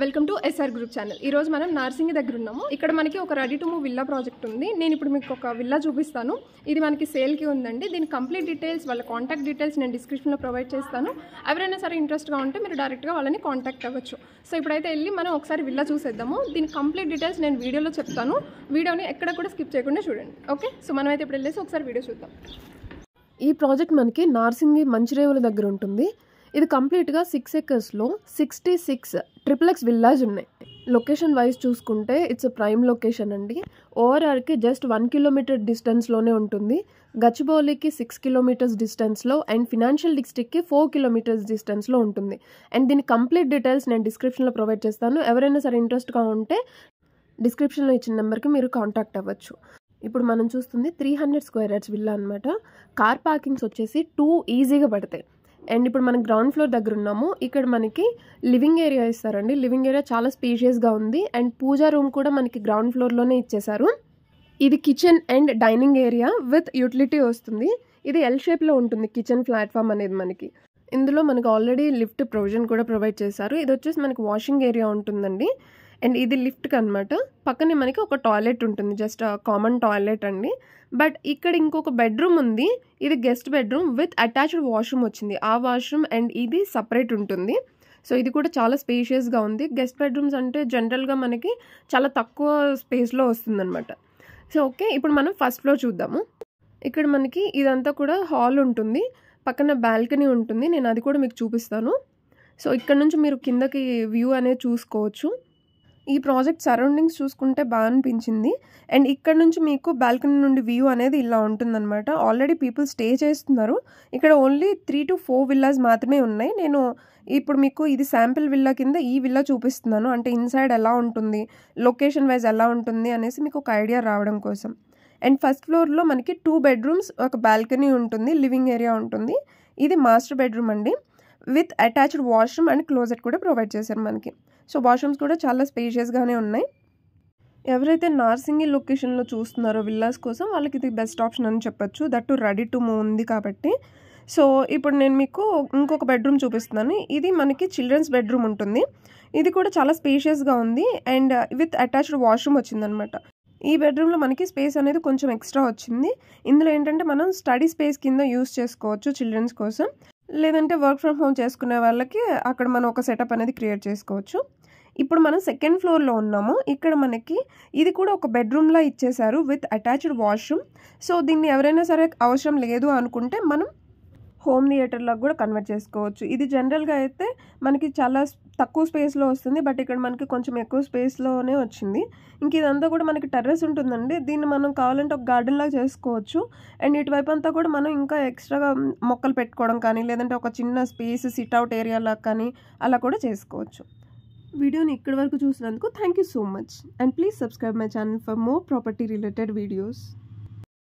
welcome to SR group channel ఈ రోజు మనం నార్సింగ్ దగ్గర ఉన్నాము ఇక్కడ మనకి ఒక ready to move villa project ఉంది నేను ఇప్పుడు మీకు ఒక విల్లా చూపిస్తాను ఇది మనకి సేల్కి ఉందండి దీని కంప్లీట్ డీటెయిల్స్ వాళ్ళ కాంటాక్ట్ డీటెయిల్స్ నేను డిస్క్రిప్షన్లో ప్రొవైడ్ చేస్తాను ఎవరైనా సరే ఇంట్రెస్ట్గా ఉంటే మీరు డైరెక్ట్గా వాళ్ళని కాంటాక్ట్ అవ్వచ్చు సో ఇప్పుడైతే వెళ్ళి మనం ఒకసారి విల్లా చూసేద్దాము దీని కంప్లీట్ డీటెయిల్స్ నేను వీడియోలో చెప్తాను వీడియోని ఎక్కడ కూడా స్కిప్ చేయకుండా చూడండి ఓకే సో మనమైతే ఇప్పుడు వెళ్ళేసి ఒకసారి వీడియో చూద్దాం ఈ ప్రాజెక్ట్ మనకి నార్సింగ్ మంచిరేవుల దగ్గర ఉంటుంది ఇది కంప్లీట్గా సిక్స్ ఎకర్స్లో సిక్స్టీ సిక్స్ ఎక్స్ విల్లాజ్ ఉన్నాయి లొకేషన్ వైజ్ చూసుకుంటే ఇట్స్ ప్రైమ్ లొకేషన్ అండి ఓఆర్ఆర్కి జస్ట్ వన్ కిలోమీటర్ డిస్టెన్స్లోనే ఉంటుంది గచ్చిబౌలికి సిక్స్ కిలోమీటర్స్ డిస్టెన్స్లో అండ్ ఫినాన్షియల్ డిస్టిక్కి ఫోర్ కిలోమీటర్స్ డిస్టెన్స్లో ఉంటుంది అండ్ దీని కంప్లీట్ డీటెయిల్స్ నేను డిస్క్రిప్షన్లో ప్రొవైడ్ చేస్తాను ఎవరైనా సరే ఇంట్రెస్ట్గా ఉంటే డిస్క్రిప్షన్లో ఇచ్చిన నెంబర్కి మీరు కాంటాక్ట్ అవ్వచ్చు ఇప్పుడు మనం చూస్తుంది three hundred square yards villa అనమాట కార్ పార్కింగ్స్ వచ్చేసి టూ ఈజీగా పడతాయి అండ్ ఇప్పుడు మనం గ్రౌండ్ ఫ్లోర్ దగ్గర ఉన్నాము ఇక్కడ మనకి లివింగ్ ఏరియా ఇస్తారండి లివింగ్ ఏరియా చాలా స్పేషియస్గా ఉంది అండ్ పూజా రూమ్ కూడా మనకి గ్రౌండ్ ఫ్లోర్లోనే ఇచ్చేశారు ఇది kitchen and dining area with utility వస్తుంది ఇది ఎల్ షేప్లో ఉంటుంది కిచెన్ ప్లాట్ఫామ్ అనేది మనకి ఇందులో మనకు ఆల్రెడీ లిఫ్ట్ ప్రొవిజన్ కూడా ప్రొవైడ్ చేశారు ఇది వచ్చేసి మనకి వాషింగ్ ఏరియా ఉంటుందండి అండ్ ఇది లిఫ్ట్ అనమాట పక్కనే మనకి ఒక టాయిలెట్ ఉంటుంది జస్ట్ కామన్ టాయిలెట్ అండి బట్ ఇక్కడ ఇంకొక బెడ్రూమ్ ఉంది ఇది guest bedroom with attached washroom వచ్చింది ఆ వాష్రూమ్ అండ్ ఇది సపరేట్ ఉంటుంది సో ఇది కూడా చాలా స్పేషియస్గా ఉంది గెస్ట్ బెడ్రూమ్స్ అంటే జనరల్గా మనకి చాలా తక్కువ స్పేస్లో వస్తుందన్నమాట సో ఓకే ఇప్పుడు మనం ఫస్ట్ ఫ్లోర్ చూద్దాము ఇక్కడ మనకి ఇదంతా కూడా హాల్ ఉంటుంది పక్కన బాల్కనీ ఉంటుంది నేను అది కూడా మీకు చూపిస్తాను సో ఇక్కడ నుంచి మీరు కిందకి వ్యూ అనేది చూసుకోవచ్చు ఈ ప్రాజెక్ట్ సరౌండింగ్స్ చూసుకుంటే బాగా అనిపించింది అండ్ ఇక్కడ నుంచి మీకు బాల్కనీ నుండి వ్యూ అనేది ఇలా ఉంటుందన్నమాట ఆల్రెడీ పీపుల్ స్టే చేస్తున్నారు ఇక్కడ only three to four villas మాత్రమే ఉన్నాయి నేను ఇప్పుడు మీకు ఇది శాంపిల్ విల్లా కింద ఈ విల్లా చూపిస్తున్నాను అంటే ఇన్సైడ్ ఎలా ఉంటుంది లొకేషన్ వైజ్ ఎలా ఉంటుంది అనేసి మీకు ఒక ఐడియా రావడం కోసం అండ్ ఫస్ట్ ఫ్లోర్లో మనకి టూ బెడ్రూమ్స్ ఒక బాల్కనీ ఉంటుంది లివింగ్ ఏరియా ఉంటుంది ఇది మాస్టర్ బెడ్రూమ్ అండి with attached washroom and closet కూడా ప్రొవైడ్ చేశారు మనకి సో వాష్రూమ్స్ కూడా చాలా స్పేషియస్గానే ఉన్నాయి ఎవరైతే నార్సింగి లొకేషన్లో చూస్తున్నారో విల్లాస్ కోసం వాళ్ళకి ఇది బెస్ట్ ఆప్షన్ అని చెప్పొచ్చు దట్టు రెడీ టు మూవ్ ఉంది కాబట్టి సో ఇప్పుడు నేను మీకు ఇంకొక బెడ్రూమ్ చూపిస్తున్నాను ఇది మనకి చిల్డ్రన్స్ బెడ్రూమ్ ఉంటుంది ఇది కూడా చాలా స్పేషియస్గా ఉంది అండ్ విత్ అటాచ్డ్ వాష్రూమ్ వచ్చిందనమాట ఈ బెడ్రూమ్లో మనకి స్పేస్ అనేది కొంచెం ఎక్స్ట్రా వచ్చింది ఇందులో ఏంటంటే మనం స్టడీ స్పేస్ కింద యూస్ చేసుకోవచ్చు చిల్డ్రన్స్ కోసం లేదంటే వర్క్ ఫ్రమ్ హోమ్ చేసుకునే వాళ్ళకి అక్కడ మనం ఒక సెటప్ అనేది క్రియేట్ చేసుకోవచ్చు ఇప్పుడు మనం సెకండ్ ఫ్లోర్లో ఉన్నాము ఇక్కడ మనకి ఇది కూడా ఒక బెడ్రూమ్లా ఇచ్చేశారు విత్ అటాచ్డ్ వాష్రూమ్ సో దీన్ని ఎవరైనా సరే అవసరం లేదు అనుకుంటే మనం హోమ్ థియేటర్లకు కూడా కన్వర్ట్ చేసుకోవచ్చు ఇది జనరల్గా అయితే మనకి చాలా తక్కువ స్పేస్లో వస్తుంది బట్ ఇక్కడ మనకి కొంచెం ఎక్కువ స్పేస్లోనే వచ్చింది ఇంక ఇదంతా కూడా మనకి టెర్రస్ ఉంటుందండి దీన్ని మనం కావాలంటే ఒక గార్డెన్ లాగా చేసుకోవచ్చు అండ్ ఇటువైపు అంతా కూడా మనం ఇంకా ఎక్స్ట్రాగా మొక్కలు పెట్టుకోవడం కానీ లేదంటే ఒక చిన్న స్పేస్ సిట్అవుట్ ఏరియాలా కానీ అలా కూడా చేసుకోవచ్చు వీడియోని ఇక్కడి వరకు చూసినందుకు thank you so much and please subscribe my channel for more property related videos